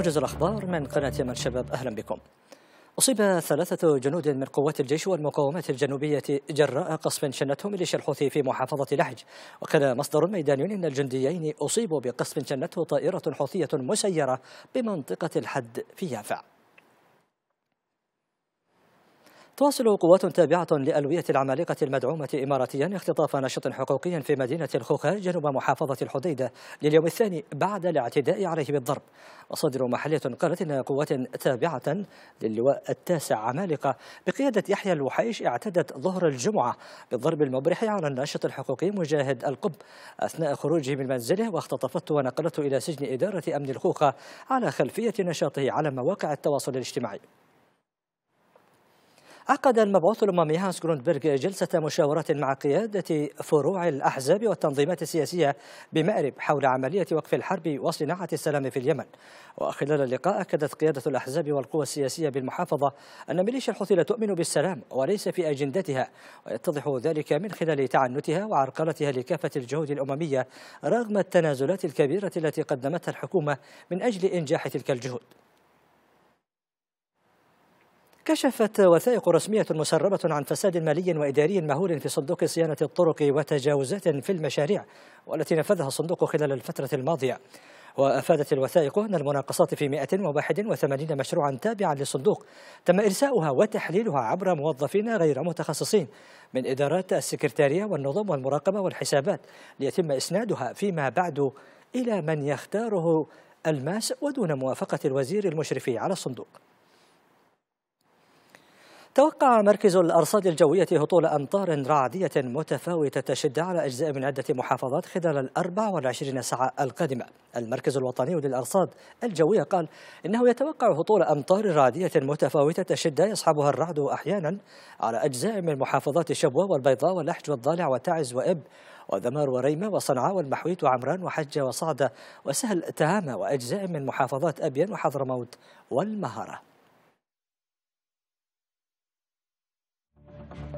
موجز الأخبار من قناة يمن شباب أهلا بكم أصيب ثلاثة جنود من قوات الجيش والمقاومات الجنوبية جراء قصف شنته ميليشيا الحوثي في محافظة لحج وقال مصدر ميداني أن الجنديين أصيبوا بقصف شنته طائرة حوثية مسيرة بمنطقة الحد في يافع تواصل قوات تابعة لألوية العمالقة المدعومة إماراتيا اختطاف نشط حقوقي في مدينة الخوخة جنوب محافظة الحديدة لليوم الثاني بعد الاعتداء عليه بالضرب مصادر محلية قالت إن قوات تابعة للواء التاسع عمالقة بقيادة يحيى الوحيش اعتدت ظهر الجمعة بالضرب المبرح على الناشط الحقوقي مجاهد القب أثناء خروجه من منزله واختطفته ونقلته إلى سجن إدارة أمن الخوخة على خلفية نشاطه على مواقع التواصل الاجتماعي عقد المبعوث الأممي هانس جروندبرغ جلسة مشاورة مع قيادة فروع الأحزاب والتنظيمات السياسية بمأرب حول عملية وقف الحرب وصناعة السلام في اليمن وخلال اللقاء أكدت قيادة الأحزاب والقوى السياسية بالمحافظة أن ميليشيا الحوثي لا تؤمن بالسلام وليس في أجندتها ويتضح ذلك من خلال تعنتها وعرقلتها لكافة الجهود الأممية رغم التنازلات الكبيرة التي قدمتها الحكومة من أجل إنجاح تلك الجهود كشفت وثائق رسمية مسربة عن فساد مالي وإداري مهول في صندوق صيانة الطرق وتجاوزات في المشاريع والتي نفذها الصندوق خلال الفترة الماضية وأفادت الوثائق أن المناقصات في 181 مشروعا تابعا للصندوق تم إرساؤها وتحليلها عبر موظفين غير متخصصين من إدارات السكرتارية والنظم والمراقبة والحسابات ليتم إسنادها فيما بعد إلى من يختاره الماس ودون موافقة الوزير المشرف على الصندوق توقع مركز الأرصاد الجوية هطول أمطار رعدية متفاوتة تشد على أجزاء من عدة محافظات خلال ال 24 ساعة القادمة. المركز الوطني للأرصاد الجوية قال إنه يتوقع هطول أمطار رعدية متفاوتة تشد يصحبها الرعد أحيانا على أجزاء من محافظات شبوة والبيضاء واللحج والضالع وتعز وإب وذمار وريمة وصنعاء والمحويت وعمران وحجة وصعدة وسهل تهامة وأجزاء من محافظات أبين وحضرموت والمهرة